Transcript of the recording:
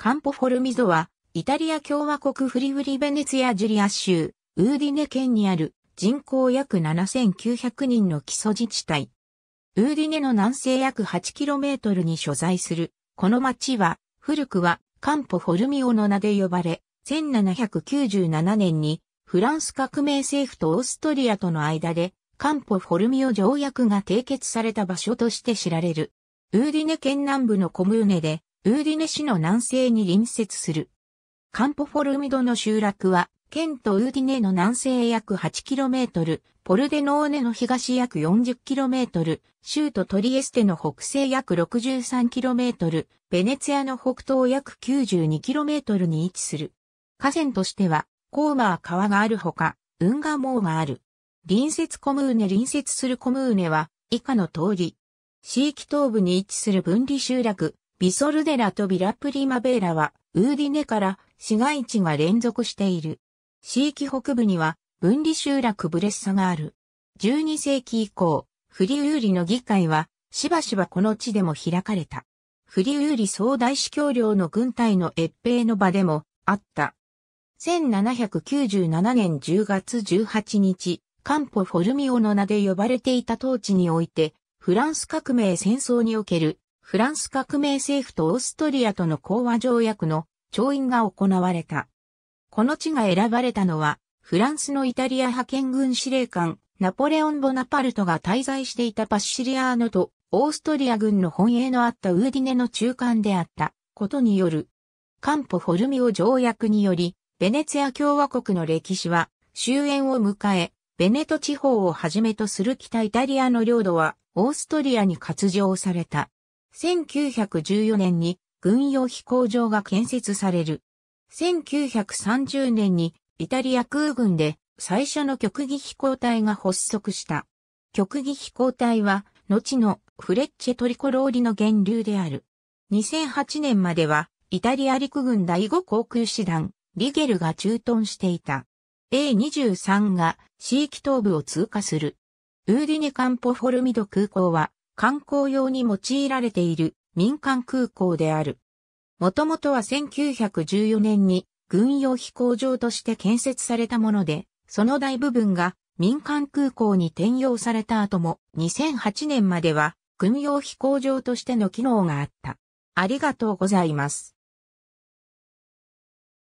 カンポフォルミゾは、イタリア共和国フリフリベネツィアジュリア州、ウーディネ県にある人口約7900人の基礎自治体。ウーディネの南西約 8km に所在する、この町は、古くはカンポフォルミオの名で呼ばれ、1797年にフランス革命政府とオーストリアとの間でカンポフォルミオ条約が締結された場所として知られる。ウーディネ県南部のコムーネでウーディネ市の南西に隣接する。カンポフォルミドの集落は、県とウーディネの南西約 8km、ポルデノーネの東約 40km、州都トリエステの北西約 63km、ベネツィアの北東約 92km に位置する。河川としては、コーマー川があるほか、運河網がある。隣接コムーネ隣接するコムーネは、以下の通り。地域東部に位置する分離集落、ビソルデラとビラプリマベーラは、ウーディネから市街地が連続している。地域北部には、分離集落ブレッサがある。12世紀以降、フリウーリの議会は、しばしばこの地でも開かれた。フリウーリ総大司教領の軍隊の越兵の場でもあった。1797年10月18日、カンポ・フォルミオの名で呼ばれていた当地において、フランス革命戦争におけるフランス革命政府とオーストリアとの講和条約の調印が行われた。この地が選ばれたのは、フランスのイタリア派遣軍司令官、ナポレオン・ボナパルトが滞在していたパシリアーノと、オーストリア軍の本営のあったウーディネの中間であったことによる。カンポ・フォルミオ条約により、ベネツィア共和国の歴史は終焉を迎え、ベネト地方をはじめとする北イタリアの領土はオーストリアに割譲された。1914年に軍用飛行場が建設される。1930年にイタリア空軍で最初の極技飛行隊が発足した。極技飛行隊は後のフレッチェトリコローリの源流である。2008年まではイタリア陸軍第5航空師団リゲルが駐屯していた。A23 が地域東部を通過する。ウーディネカンポフォルミド空港は観光用に用いられている民間空港である。もともとは1914年に軍用飛行場として建設されたもので、その大部分が民間空港に転用された後も2008年までは軍用飛行場としての機能があった。ありがとうございます。